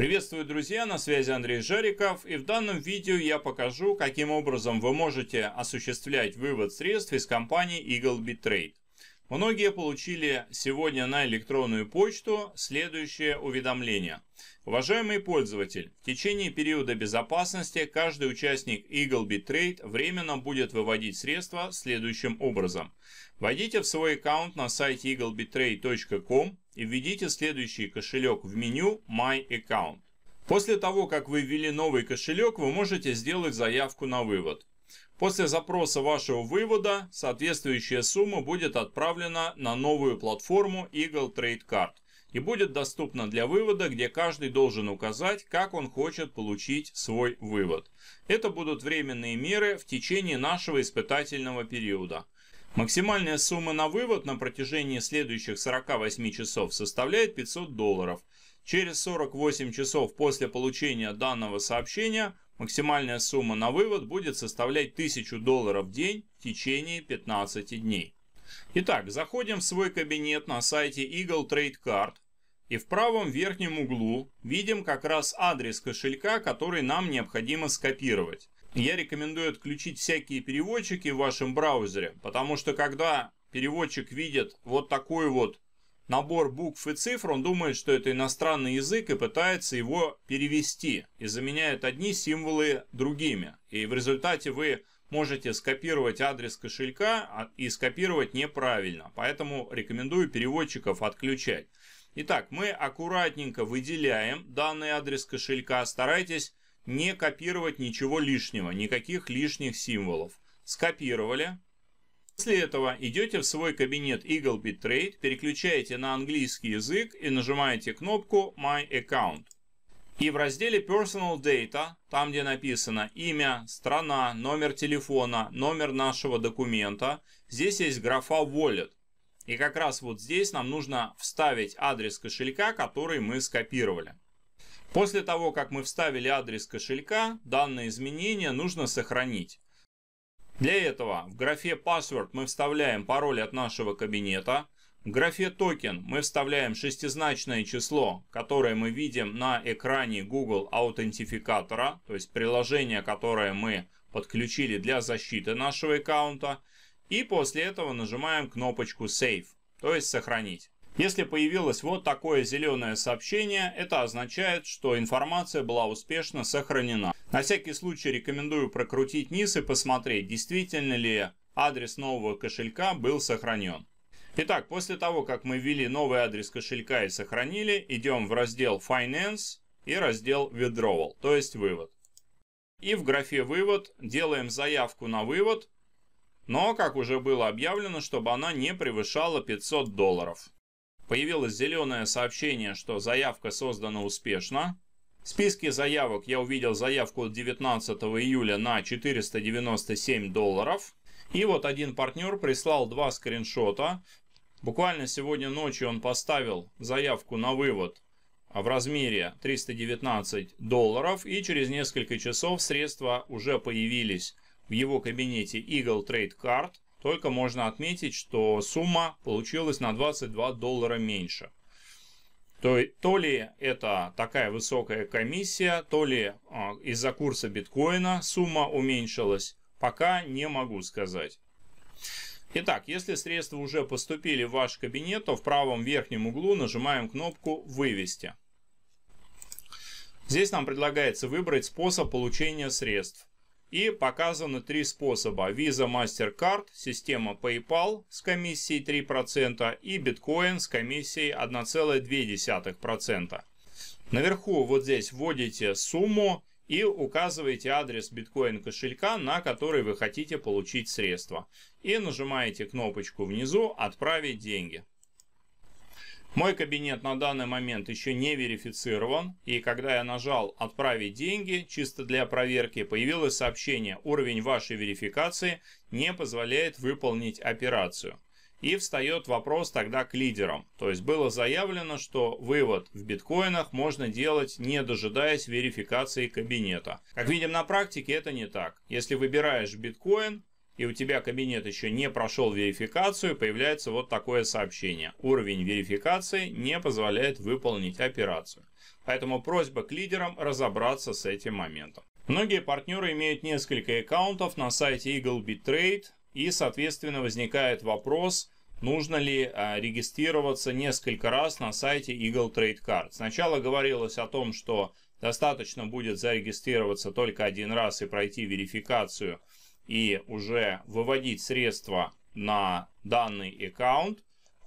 Приветствую, друзья! На связи Андрей Жариков и в данном видео я покажу, каким образом вы можете осуществлять вывод средств из компании Eagle BitTrade. Многие получили сегодня на электронную почту следующее уведомление. Уважаемый пользователь, в течение периода безопасности каждый участник Eagle BitTrade временно будет выводить средства следующим образом. Войдите в свой аккаунт на сайте eaglebittrade.com, и введите следующий кошелек в меню My Account. После того, как вы ввели новый кошелек, вы можете сделать заявку на вывод. После запроса вашего вывода соответствующая сумма будет отправлена на новую платформу Eagle Trade Card и будет доступна для вывода, где каждый должен указать, как он хочет получить свой вывод. Это будут временные меры в течение нашего испытательного периода. Максимальная сумма на вывод на протяжении следующих 48 часов составляет 500 долларов. Через 48 часов после получения данного сообщения максимальная сумма на вывод будет составлять 1000 долларов в день в течение 15 дней. Итак, заходим в свой кабинет на сайте Eagle Trade Card и в правом верхнем углу видим как раз адрес кошелька, который нам необходимо скопировать я рекомендую отключить всякие переводчики в вашем браузере, потому что когда переводчик видит вот такой вот набор букв и цифр, он думает, что это иностранный язык и пытается его перевести и заменяет одни символы другими. И в результате вы можете скопировать адрес кошелька а, и скопировать неправильно. Поэтому рекомендую переводчиков отключать. Итак, мы аккуратненько выделяем данный адрес кошелька. Старайтесь не копировать ничего лишнего, никаких лишних символов. Скопировали. После этого идете в свой кабинет Eagle Bitrate, переключаете на английский язык и нажимаете кнопку My Account. И в разделе Personal Data, там где написано имя, страна, номер телефона, номер нашего документа, здесь есть графа Wallet. И как раз вот здесь нам нужно вставить адрес кошелька, который мы скопировали. После того, как мы вставили адрес кошелька, данное изменение нужно сохранить. Для этого в графе Password мы вставляем пароль от нашего кабинета, в графе Токен мы вставляем шестизначное число, которое мы видим на экране Google аутентификатора, то есть приложение, которое мы подключили для защиты нашего аккаунта, и после этого нажимаем кнопочку Save, то есть сохранить. Если появилось вот такое зеленое сообщение, это означает, что информация была успешно сохранена. На всякий случай рекомендую прокрутить низ и посмотреть, действительно ли адрес нового кошелька был сохранен. Итак, после того, как мы ввели новый адрес кошелька и сохранили, идем в раздел Finance и раздел Withdrawal, то есть вывод. И в графе «Вывод» делаем заявку на вывод, но, как уже было объявлено, чтобы она не превышала 500 долларов. Появилось зеленое сообщение, что заявка создана успешно. В списке заявок я увидел заявку 19 июля на 497 долларов. И вот один партнер прислал два скриншота. Буквально сегодня ночью он поставил заявку на вывод в размере 319 долларов, и через несколько часов средства уже появились в его кабинете Eagle Trade Card – только можно отметить, что сумма получилась на 22 доллара меньше. То, то ли это такая высокая комиссия, то ли а, из-за курса биткоина сумма уменьшилась, пока не могу сказать. Итак, если средства уже поступили в ваш кабинет, то в правом верхнем углу нажимаем кнопку «Вывести». Здесь нам предлагается выбрать способ получения средств. И показаны три способа. Visa MasterCard, система PayPal с комиссией 3% и биткоин с комиссией 1,2%. Наверху вот здесь вводите сумму и указываете адрес биткоин кошелька, на который вы хотите получить средства. И нажимаете кнопочку внизу «Отправить деньги». Мой кабинет на данный момент еще не верифицирован, и когда я нажал «Отправить деньги» чисто для проверки, появилось сообщение «Уровень вашей верификации не позволяет выполнить операцию». И встает вопрос тогда к лидерам. То есть было заявлено, что вывод в биткоинах можно делать, не дожидаясь верификации кабинета. Как видим на практике, это не так. Если выбираешь биткоин, и у тебя кабинет еще не прошел верификацию, появляется вот такое сообщение. Уровень верификации не позволяет выполнить операцию. Поэтому просьба к лидерам разобраться с этим моментом. Многие партнеры имеют несколько аккаунтов на сайте Eagle BitTrade, и, соответственно, возникает вопрос, нужно ли а, регистрироваться несколько раз на сайте Eagle Trade Card. Сначала говорилось о том, что достаточно будет зарегистрироваться только один раз и пройти верификацию – и уже выводить средства на данный аккаунт,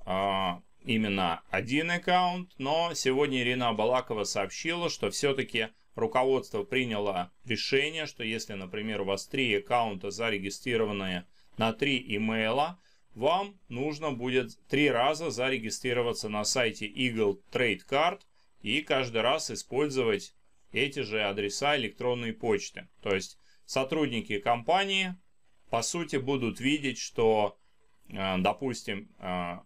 а, именно один аккаунт, но сегодня Ирина Балакова сообщила, что все-таки руководство приняло решение, что если, например, у вас три аккаунта зарегистрированные на три имейла, вам нужно будет три раза зарегистрироваться на сайте Eagle Trade Card и каждый раз использовать эти же адреса электронной почты. То есть сотрудники компании, по сути, будут видеть, что, э, допустим, э,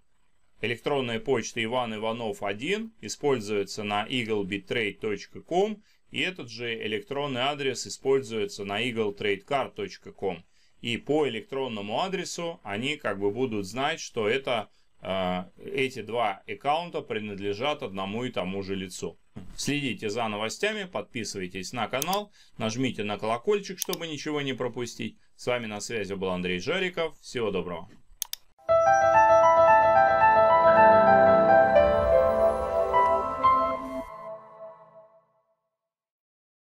электронная почта Иван Иванов 1 используется на eaglebitrade.com, и этот же электронный адрес используется на eagletradecard.com. И по электронному адресу они как бы будут знать, что это, э, эти два аккаунта принадлежат одному и тому же лицу. Следите за новостями, подписывайтесь на канал, нажмите на колокольчик, чтобы ничего не пропустить. С вами на связи был Андрей Жариков. Всего доброго.